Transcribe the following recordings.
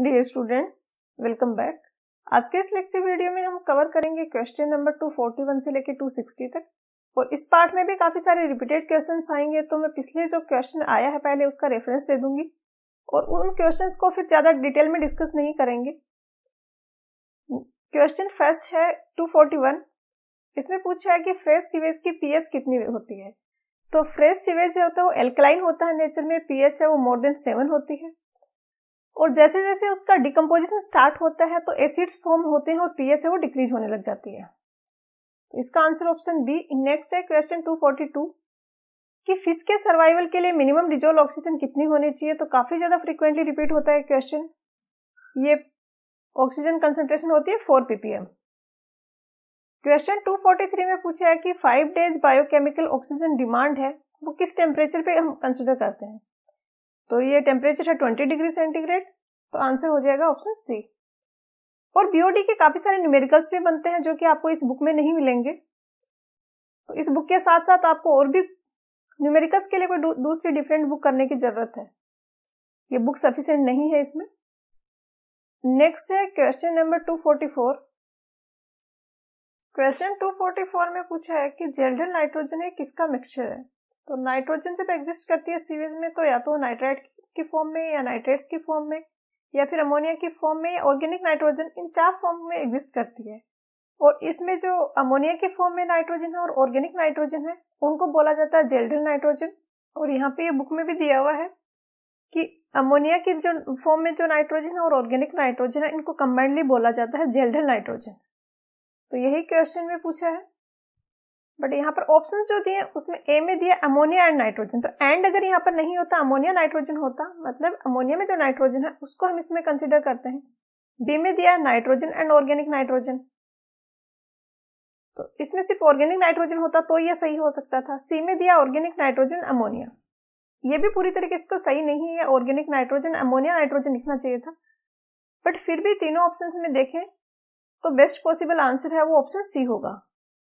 dear students welcome back आज के इस लेक्चर वीडियो में हम कवर करेंगे क्वेश्चन नंबर 241 से लेकर 260 तक और इस पार्ट में भी काफी सारे रिपीटेड क्वेश्चंस आएंगे तो मैं पिछले जो क्वेश्चन आया है पहले उसका रेफरेंस दे दूंगी और उन क्वेश्चंस को फिर ज्यादा डिटेल में डिस्कस नहीं करेंगे क्वेश्चन फर्स्ट है टू इसमें पूछा है कि फ्रेश सीवेज की पीएच कितनी होती है तो फ्रेश सीवेज जो होता है वो एल्कलाइन होता है नेचर में पीएच है वो मोर देन सेवन होती है और जैसे जैसे उसका डिकम्पोजिशन स्टार्ट होता है तो एसिड्स फॉर्म होते हैं और पीएच है वो डिक्रीज होने लग जाती है इसका आंसर ऑप्शन बी नेक्स्ट है क्वेश्चन 242 कि फिश के सर्वाइवल के लिए मिनिमम डिजोल ऑक्सीजन कितनी होनी चाहिए तो काफी ज्यादा फ्रीक्वेंटली रिपीट होता है क्वेश्चन ये ऑक्सीजन कंसेंट्रेशन होती है फोर पीपीएम क्वेश्चन 243 में पूछा है कि five days biochemical oxygen demand है वो किस टेम्परेचर पे हम कंसिडर करते हैं तो ये टेम्परेचर है ट्वेंटी डिग्री सेंटीग्रेड तो आंसर हो जाएगा ऑप्शन सी और बीओडी के काफी सारे न्यूमेरिकल्स भी बनते हैं जो कि आपको इस बुक में नहीं मिलेंगे तो इस बुक के साथ साथ आपको और भी न्यूमेरिकल्स के लिए कोई दूसरी डिफरेंट बुक करने की जरूरत है ये बुक सफिशेंट नहीं है इसमें नेक्स्ट है क्वेश्चन नंबर फोर क्वेश्चन 244 में पूछा है कि जेल्डन नाइट्रोजन है किसका मिक्सचर है तो नाइट्रोजन जब एग्जिस्ट करती है सीवेज में तो या तो नाइट्राइट की फॉर्म में या नाइट्रेट्स की फॉर्म में या फिर अमोनिया की फॉर्म में ऑर्गेनिक नाइट्रोजन इन चार फॉर्म में एग्जिस्ट करती है और इसमें जो अमोनिया के फॉर्म में नाइट्रोजन है और ऑर्गेनिक नाइट्रोजन है उनको बोला जाता है जेल्डल नाइट्रोजन और यहाँ पे ये बुक में भी दिया हुआ है कि अमोनिया के जो फॉर्म में जो नाइट्रोजन है और ऑर्गेनिक नाइट्रोजन है इनको कम्बाइंडली बोला जाता है जेल्डल नाइट्रोजन तो यही क्वेश्चन में पूछा है बट यहाँ पर ऑप्शंस जो दिए उसमें ए में दिया अमोनिया एंड नाइट्रोजन तो एंड अगर यहाँ पर नहीं होता अमोनिया नाइट्रोजन होता मतलब अमोनिया में जो नाइट्रोजन है उसको हम इसमें कंसिडर करते हैं बी में दिया नाइट्रोजन एंड ऑर्गेनिक नाइट्रोजन तो इसमें सिर्फ ऑर्गेनिक नाइट्रोजन होता तो यह सही हो सकता था सी में दिया ऑर्गेनिक नाइट्रोजन अमोनिया ये भी पूरी तरीके से तो सही नहीं है ऑर्गेनिक नाइट्रोजन अमोनिया नाइट्रोजन लिखना चाहिए था बट फिर भी तीनों ऑप्शन में देखें तो बेस्ट पॉसिबल आंसर है वो ऑप्शन सी होगा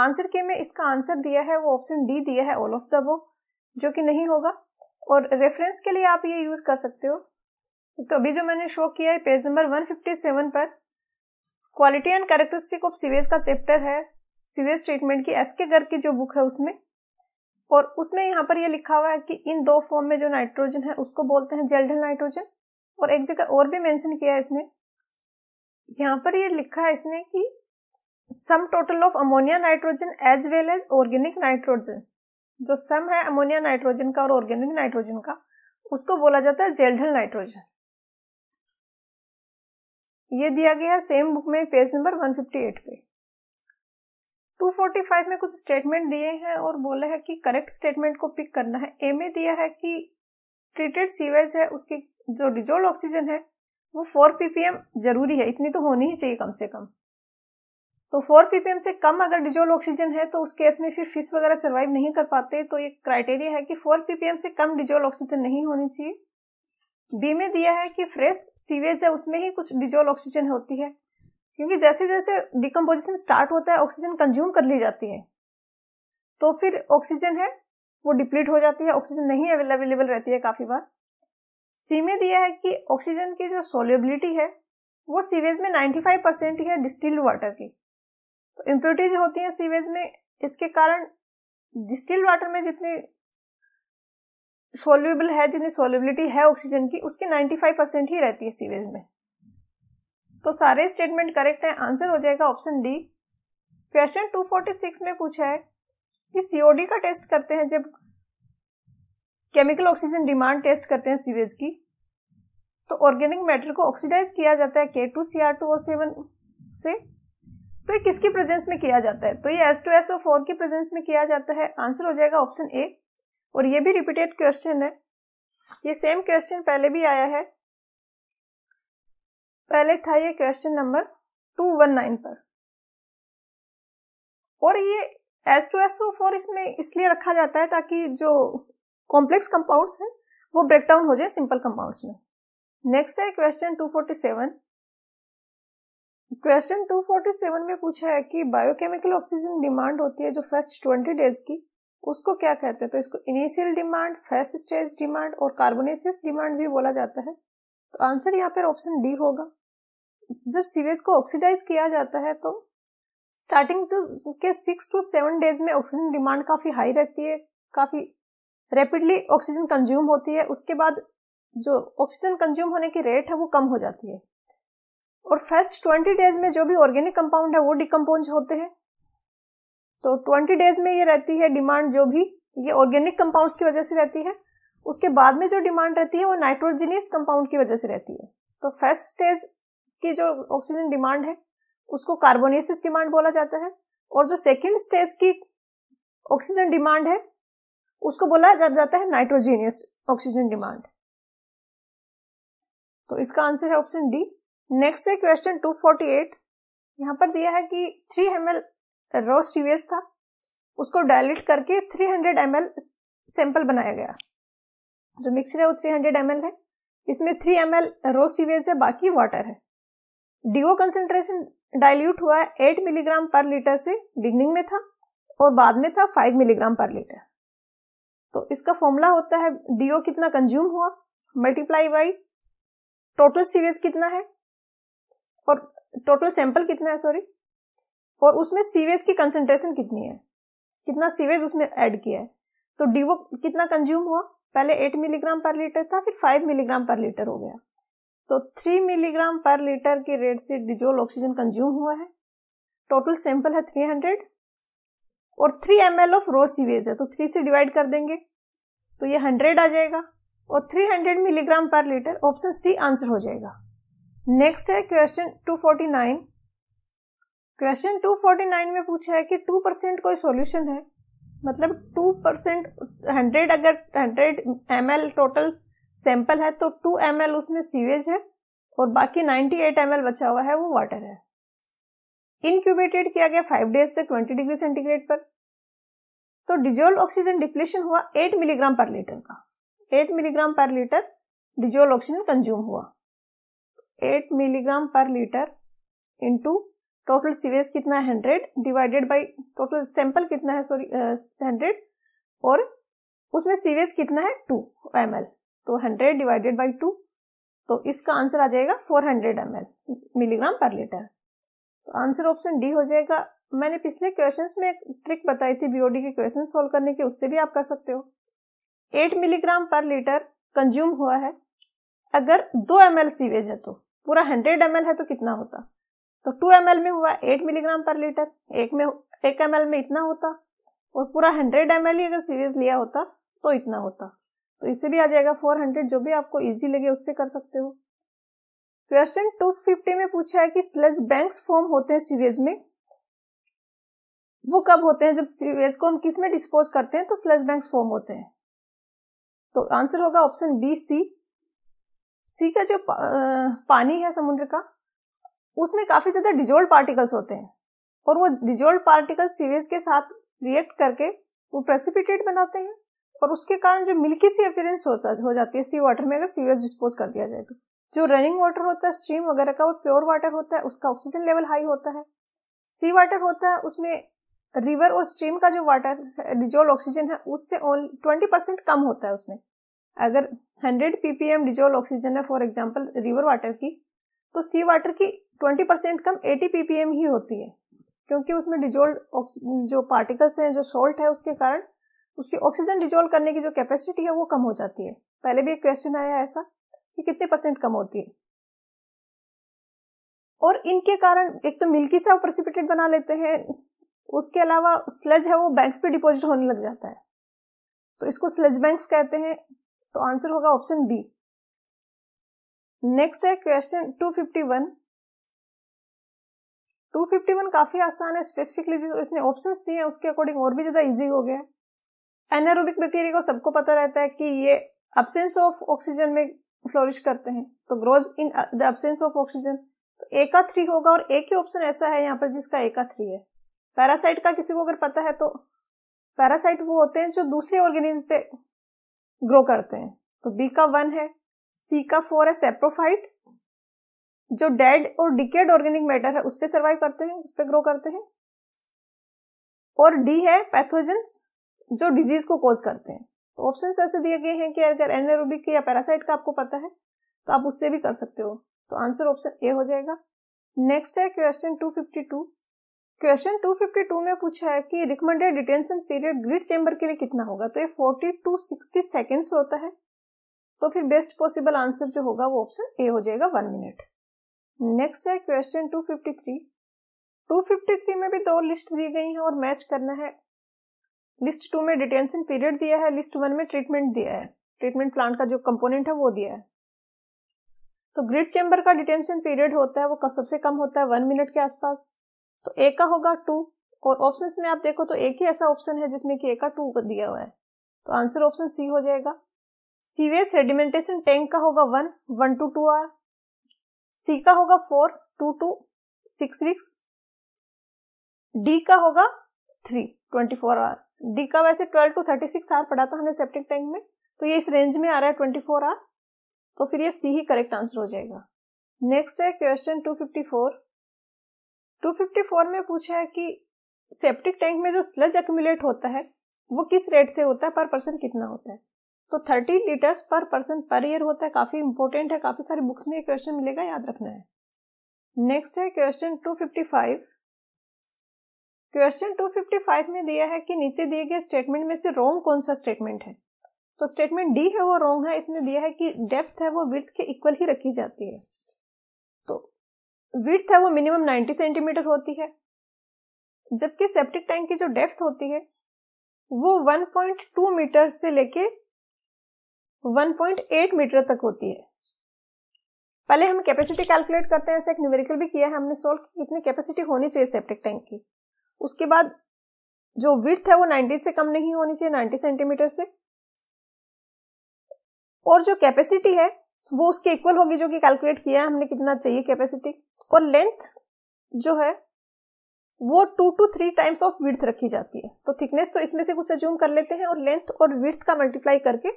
आंसर के में इसका आंसर दिया है वो ऑप्शन डी दिया है ऑल ऑफ द वो जो कि नहीं होगा और रेफरेंस के लिए आप ये यूज कर सकते हो तो अभी जो मैंने शो किया है पेज नंबर 157 पर quality and characteristic of sewage का चैप्टर है सीवेज ट्रीटमेंट की एस के गर्ग की जो बुक है उसमें और उसमें यहाँ पर यह लिखा हुआ है कि इन दो फॉर्म में जो नाइट्रोजन है उसको बोलते हैं जेल्डल नाइट्रोजन और एक जगह और भी मैंशन किया है इसने यहाँ पर ये यह लिखा है इसने कि sum total of ammonia nitrogen as well as organic nitrogen जो सम है अमोनिया नाइट्रोजन का और ऑर्गेनिक नाइट्रोजन का उसको बोला जाता है जेलढल नाइट्रोजन ये दिया गया है सेम बुक में पेज नंबर 158 पे 245 में कुछ स्टेटमेंट दिए हैं और बोला है कि करेक्ट स्टेटमेंट को पिक करना है ए में दिया है कि ट्रीटेड सीवेज है उसकी जो डिजोल्ड ऑक्सीजन है वो 4 पीपीएम जरूरी है इतनी तो होनी ही चाहिए कम से कम तो फोर पीपीएम से कम अगर डिजोल्व ऑक्सीजन है तो उस केस में फिर फिश वगैरह सर्वाइव नहीं कर पाते तो ये क्राइटेरिया है कि फोर पीपीएम से कम डिजोल्व ऑक्सीजन नहीं होनी चाहिए बी में दिया है कि फ्रेश सीवेज है उसमें ही कुछ डिजोल्व ऑक्सीजन होती है क्योंकि जैसे जैसे डिकम्पोजिशन स्टार्ट होता है ऑक्सीजन कंज्यूम कर ली जाती है तो फिर ऑक्सीजन है वो डिप्लीट हो जाती है ऑक्सीजन नहीं अवेलेबल रहती है काफी बार सी में दिया है कि ऑक्सीजन की जो सोलबिलिटी है वो सीवेज में 95 परसेंट है डिस्टिल्ड वाटर की तो इम्प्योरिटीज होती हैं सीवेज में इसके कारण डिस्टिल वाटर में जितनी सोल्यूबल है जितनी सोल्यूबिलिटी है ऑक्सीजन की उसकी 95 परसेंट ही रहती है सीवेज में तो सारे स्टेटमेंट करेक्ट है आंसर हो जाएगा ऑप्शन डी क्वेश्चन 246 में पूछा है कि सीओडी का टेस्ट करते हैं जब केमिकल ऑक्सीजन डिमांड टेस्ट करते हैं सीवेज की तो ऑर्गेनिक मैटर को ऑक्सीडाइज किया जाता है K two C R two O seven से तो ये किसकी प्रेजेंस में किया जाता है तो ये S two S O four की प्रेजेंस में किया जाता है आंसर हो जाएगा ऑप्शन ए और ये भी रिपीटेड क्वेश्चन है ये सेम क्वेश्चन पहले भी आया है पहले था ये question number two one nine पर और ये S two S O four इसमें इसलिए रखा जाता है ताकि जो कॉम्प्लेक्स कंपाउंड्स हैं वो ब्रेक डाउन हो जाए सिंपल कंपाउंड्स में नेक्स्ट है question two forty seven question 247 में पूछा है कि बायोकेमिकल ऑक्सीजन डिमांड होती है जो फर्स्ट 20 डेज की उसको क्या कहते हैं तो इसको initial demand first stage demand और कार्बोनेसियस डिमांड भी बोला जाता है तो आंसर यहाँ पर ऑप्शन डी होगा जब सीवेज को ऑक्सीडाइज किया जाता है तो स्टार्टिंग टू के सिक्स टू सेवन डेज में ऑक्सीजन डिमांड काफी हाई रहती है काफी रेपिडली ऑक्सीजन कंज्यूम होती है उसके बाद जो ऑक्सीजन कंज्यूम होने की रेट है वो कम हो जाती है और फर्स्ट ट्वेंटी डेज में जो भी ऑर्गेनिक कंपाउंड है वो डिकम्पोज होते हैं तो ट्वेंटी डेज में ये रहती है डिमांड जो भी ये ऑर्गेनिक कंपाउंड्स की वजह से रहती है उसके बाद में जो डिमांड रहती है वो नाइट्रोजीनियस कंपाउंड की वजह से रहती है तो फर्स्ट स्टेज की जो ऑक्सीजन डिमांड है उसको कार्बोनेसिस डिमांड बोला जाता है और जो सेकेंड स्टेज की ऑक्सीजन डिमांड है उसको बोला जा जाता है नाइट्रोजीनियस ऑक्सीजन डिमांड तो इसका आंसर है ऑप्शन डी नेक्स्ट है क्वेश्चन 248 यहाँ पर दिया है कि 3 एम एल रोस सीवेज था उसको डायलिट करके 300 हंड्रेड एम एल सैंपल बनाया गया जो मिक्सर है वो 300 हंड्रेड एम एल है इसमें 3 एम एल रोस सीवेज है बाकी वाटर है डीओ कंसेंट्रेशन डायल्यूट हुआ है एट मिलीग्राम पर लीटर से बिगनिंग में था और बाद में था फाइव मिलीग्राम पर लीटर तो इसका फॉर्मूला होता है डीओ कितना कंज्यूम हुआ मल्टीप्लाई बाई टोटल सीवेज कितना है और टोटल सैंपल कितना है सॉरी और उसमें सीवेज की कंसेंट्रेशन कितनी है कितना सीवेज उसमें ऐड किया है तो डीवो कितना कंज्यूम हुआ पहले एट मिलीग्राम पर लीटर था फिर फाइव मिलीग्राम पर लीटर हो गया तो थ्री मिलीग्राम पर लीटर की रेट से डिजोल ऑक्सीजन कंज्यूम हुआ है टोटल सैंपल है थ्री हंड्रेड और three M L of raw sewage है तो थ्री से डिवाइड कर देंगे तो ये हंड्रेड आ जाएगा और three hundred milligram per litre option C answer हो जाएगा नेक्स्ट है क्वेश्चन 249 क्वेश्चन 249 में पूछा है कि टू परसेंट कोई सॉल्यूशन है मतलब टू परसेंट हंड्रेड अगर हंड्रेड एम टोटल सैंपल है तो टू एम उसमें सीवेज है और बाकी 98 एट बचा हुआ है वो वाटर है इनक्यूबेटेड किया गया फाइव डेज तक 20 डिग्री सेंटीग्रेड पर तो डिजोल ऑक्सीजन डिप्लेशन हुआ 8 मिलीग्राम पर लीटर का 8 milligram per litre dissolve oxygen consume हुआ 8 milligram per litre into total sewage कितना है 100 डिवाइडेड बाय टोटल सैंपल कितना है सॉरी हंड्रेड और उसमें सीवेज कितना है टू एम तो हंड्रेड डिवाइडेड बाई टू तो इसका आंसर आ जाएगा four hundred M milligram per litre तो आंसर ऑप्शन डी हो जाएगा मैंने पिछले क्वेश्चंस में एक ट्रिक बताई थी बीओडी के क्वेश्चन सोल्व करने की उससे भी आप कर सकते हो 8 मिलीग्राम पर लीटर कंज्यूम हुआ है अगर 2 एम सीवेज है तो पूरा हंड्रेड एम है तो कितना होता तो टू एम में हुआ एट मिलीग्राम पर लीटर एक में एक एम में इतना होता और पूरा हंड्रेड एम ही अगर सीरीज लिया होता तो इतना होता तो इससे भी आ जाएगा फोर हंड्रेड जो भी आपको इजी लगे उससे कर सकते हो क्वेश्चन टू फिफ्टी में पूछा है कि स्लज बैंक्स फॉर्म होते हैं सीवेज में वो कब होते हैं जब सीवेज को हम किस में डिस्पोज करते हैं तो स्लज बैंक्स फॉर्म होते हैं तो आंसर होगा ऑप्शन बी सी सी का जो पानी है समुद्र का उसमें काफी ज्यादा डिजोल्ड पार्टिकल्स होते हैं और वो डिजोल्ड पार्टिकल्स सीवेज के साथ रिएक्ट करके वो प्रेसिपिटेट बनाते हैं और उसके कारण जो मिल्की सी अपीयरेंस हो जाती है सी वाटर में अगर सीवेज डिस्पोज कर दिया जाए तो जो रनिंग वाटर होता है स्ट्रीम वगैरह का वो प्योर वाटर होता है उसका ऑक्सीजन लेवल हाई होता है सी वाटर होता है उसमें रिवर और स्ट्रीम का जो वाटर डिजोल्ड ऑक्सीजन है उससे ट्वेंटी परसेंट कम होता है उसमें अगर 100 ppm डिजोल ऑक्सीजन है फॉर एग्जांपल रिवर वाटर की तो सी वाटर की 20 परसेंट कम 80 ppm ही होती है क्योंकि उसमें डिजोल्ड जो पार्टिकल्स हैं जो सॉल्ट है उसके कारण उसकी ऑक्सीजन डिजोल्व करने की जो कैपेसिटी है वो कम हो जाती है पहले भी एक क्वेश्चन आया ऐसा कि कितने परसेंट कम होती है और इनके कारण एक तो मिल्की से प्रेसिपिटेट बना लेते हैं उसके अलावा स्लज है वो बैंक्स पे डिपॉजिट होने लग जाता है तो इसको स्लज बैंक्स कहते हैं तो आंसर होगा ऑप्शन बी नेक्स्ट है क्वेश्चन 251 251 काफी आसान है स्पेसिफिकली इसने ऑप्शंस दिए हैं उसके अकॉर्डिंग और भी ज्यादा इजी हो गया है एनारोबिक बैक्टीरिया को सबको पता रहता है कि ये अब्सेंस ऑफ ऑक्सीजन में फ्लोरिश करते हैं तो grows in the absence of oxygen तो ए का थ्री होगा और एक ही ऑप्शन ऐसा है यहाँ पर जिसका ए का थ्री है पैरासाइट का किसी को अगर पता है तो पैरासाइट वो होते हैं जो दूसरे ऑर्गेनिज्म पे ग्रो करते हैं तो बी का वन है सी का फोर है सेप्रोफाइट जो डेड और डिकेड ऑर्गेनिक मैटर है उस पर सर्वाइव करते हैं उस पर ग्रो करते हैं और डी है पैथोजेंस जो डिजीज को कॉज करते हैं तो ऑप्शन ऐसे दिए गए हैं कि अगर एनरोबिक या पैरासाइट का आपको पता है तो आप उससे भी कर सकते हो तो आंसर ऑप्शन ए हो जाएगा नेक्स्ट है क्वेश्चन 252 क्वेश्चन 252 में पूछा है कि recommended detention period grit chamber के लिए कितना होगा तो ये 40 टू 60 सेकेंड्स होता है तो फिर बेस्ट पॉसिबल आंसर जो होगा वो ऑप्शन ए हो जाएगा वन मिनट नेक्स्ट है क्वेश्चन 253 253 में भी दो लिस्ट दी गई हैं और मैच करना है लिस्ट टू में डिटेंशन पीरियड दिया है लिस्ट वन में ट्रीटमेंट दिया है ट्रीटमेंट प्लांट का जो कंपोनेंट है वो दिया है तो ग्रिड चेंबर का डिटेंशन पीरियड होता है वो सबसे कम होता है वन मिनट के आसपास तो ए का होगा टू और ऑप्शंस में आप देखो तो एक ही ऐसा ऑप्शन है जिसमें कि ए का टू दिया हुआ है तो आंसर ऑप्शन सी हो जाएगा सीवेज सेडिमेंटेशन टैंक का होगा one one to two hour C का होगा four two to six weeks D का होगा three twenty four hour D का वैसे twelve to thirty six hour पढ़ा था हमने सेप्टिक टैंक में तो ये इस रेंज में आ रहा है ट्वेंटी फोर आर तो फिर ये सी ही करेक्ट आंसर हो जाएगा नेक्स्ट है क्वेश्चन टू फिफ्टी फोर 254 में पूछा है कि सेप्टिक टैंक में जो स्लज एक्यूमुलेट होता है वो किस रेट से होता है पर पर्सन कितना होता है तो 30 लीटर्स पर पर्सन पर ईयर होता है काफी इंपॉर्टेंट है काफी सारी बुक्स में ये क्वेश्चन मिलेगा याद रखना है नेक्स्ट है क्वेश्चन 255 क्वेश्चन 255 में दिया है कि नीचे दिए गए स्टेटमेंट में से रोंग कौन सा स्टेटमेंट है तो स्टेटमेंट डी है वो रोंग है इसमें दिया है कि डेप्थ है वो विथ के इक्वल ही रखी जाती है तो विड्थ है वो मिनिमम 90 सेंटीमीटर होती है जबकि सेप्टिक टैंक की जो डेप्थ होती है वो 1.2 मीटर से लेके 1.8 मीटर तक होती है पहले हम कैपेसिटी कैलकुलेट करते हैं ऐसा एक न्यूमेरिकल भी किया है हमने सोल्व की कितनी कैपेसिटी होनी चाहिए सेप्टिक टैंक की उसके बाद जो विथ है वो 90 से कम नहीं होनी चाहिए 90 सेंटीमीटर से और जो कैपेसिटी है वो उसके इक्वल होगी जो कि कैलकुलेट किया है हमने कितना चाहिए कैपेसिटी और लेंथ जो है वो two to three times of width रखी जाती है तो थिकनेस तो इसमें से कुछ अज्यूम कर लेते हैं और लेंथ और विर्थ का मल्टीप्लाई करके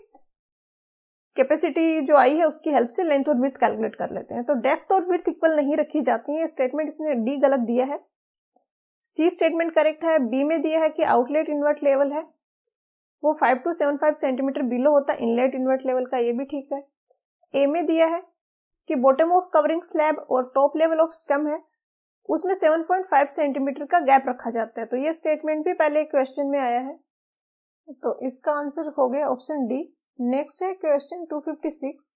कैपेसिटी जो आई है उसकी हेल्प से लेंथ और विड्थ कैलकुलेट कर लेते हैं तो डेप्थ और विर्थ इक्वल नहीं रखी जाती है स्टेटमेंट इसने डी गलत दिया है सी स्टेटमेंट करेक्ट है बी में दिया है कि आउटलेट इन्वर्ट लेवल है वो five to seven five centimetre below होता है इनलेट इन्वर्ट लेवल का ये भी ठीक है ए में दिया है कि बॉटम ऑफ कवरिंग स्लैब और टॉप लेवल ऑफ स्टम है उसमें 7.5 सेंटीमीटर का गैप रखा जाता है तो ये स्टेटमेंट भी पहले क्वेश्चन में आया है तो इसका आंसर हो गया ऑप्शन डी नेक्स्ट है क्वेश्चन 256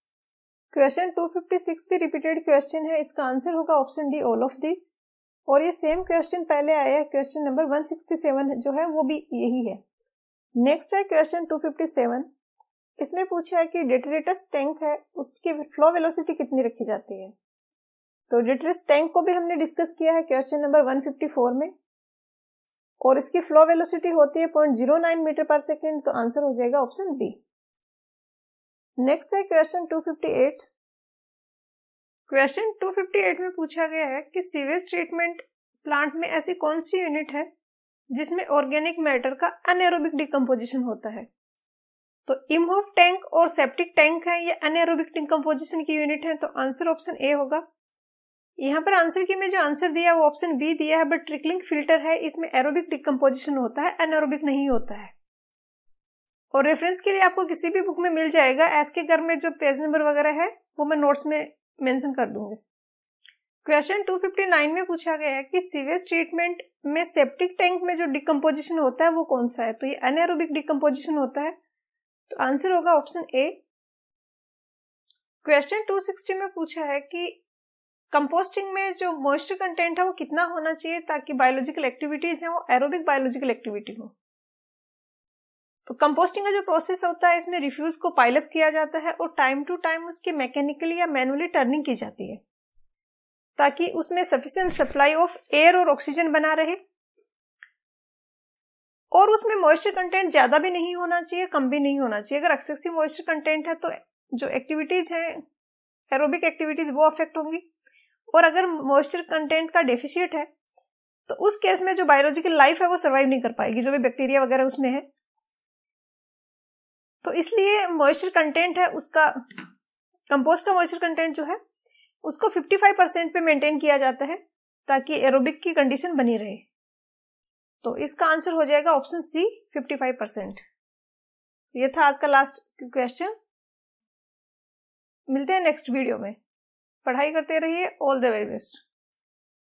क्वेश्चन 256 भी रिपीटेड क्वेश्चन है इसका आंसर होगा option D all of this और ये सेम क्वेश्चन पहले आया है क्वेश्चन नंबर 167 जो है वो भी यही है नेक्स्ट है क्वेश्चन 257 इसमें पूछा है कि डिटरेटस टैंक है उसकी फ्लो वेलोसिटी कितनी रखी जाती है तो डिटरेस टैंक को भी हमने डिस्कस किया है क्वेश्चन नंबर 154 में और इसकी फ्लो वेलोसिटी होती है point zero nine metre per second तो आंसर हो जाएगा ऑप्शन बी नेक्स्ट है क्वेश्चन 258 क्वेश्चन 258 में पूछा गया है कि सीवेज ट्रीटमेंट प्लांट में ऐसी कौन सी यूनिट है जिसमें ऑर्गेनिक मैटर का अनएरोबिक डिकम्पोजिशन होता है तो इमहोफ टैंक और सेप्टिक टैंक है ये अनएरोबिक डिकम्पोजिशन की यूनिट है तो आंसर ऑप्शन ए होगा यहाँ पर आंसर की मैं जो आंसर दिया वो ऑप्शन बी दिया है बट ट्रिकलिंग फिल्टर है इसमें एरोबिक डिकम्पोजिशन होता है अनएरोबिक नहीं होता है और रेफरेंस के लिए आपको किसी भी बुक में मिल जाएगा एस के घर में जो पेज नंबर वगैरह है वो मैं नोट्स में मेंशन कर दूंगी क्वेश्चन 259 में पूछा गया है कि सीवेज ट्रीटमेंट में सेप्टिक टैंक में जो डिकम्पोजिशन होता है वो कौन सा है तो ये अनएरोबिक डिकम्पोजिशन होता है तो आंसर होगा ऑप्शन ए क्वेश्चन 260 में पूछा है कि कंपोस्टिंग में जो मॉइस्चर कंटेंट है वो कितना होना चाहिए ताकि बायोलॉजिकल एक्टिविटीज हैं वो एरोबिक बायोलॉजिकल एक्टिविटी हो तो कंपोस्टिंग का जो प्रोसेस होता है इसमें रिफ्यूज को पाइलअप किया जाता है और टाइम टू टाइम उसकी मैकेनिकली या मैनुअली टर्निंग की जाती है ताकि उसमें सफिशियंट सप्लाई ऑफ एयर और ऑक्सीजन बना रहे और उसमें मॉइस्चर कंटेंट ज़्यादा भी नहीं होना चाहिए कम भी नहीं होना चाहिए अगर एक्सेसिव मॉइस्चर कंटेंट है तो जो एक्टिविटीज़ हैं एरोबिक एक्टिविटीज़ वो अफेक्ट होंगी और अगर मॉइस्चर कंटेंट का डेफिशिएट है तो उस केस में जो बायोलॉजिकल लाइफ है वो सर्वाइव नहीं कर पाएगी जो भी बैक्टीरिया वगैरह उसमें है तो इसलिए मॉइस्चर कंटेंट है उसका कंपोस्ट का मॉइस्चर कंटेंट जो है उसको 55 परसेंट पे मेंटेन किया जाता है ताकि एरोबिक की कंडीशन बनी रहे तो इसका आंसर हो जाएगा ऑप्शन सी 55 परसेंट ये था आज का लास्ट क्वेश्चन मिलते हैं नेक्स्ट वीडियो में पढ़ाई करते रहिए ऑल द वेरी बेस्ट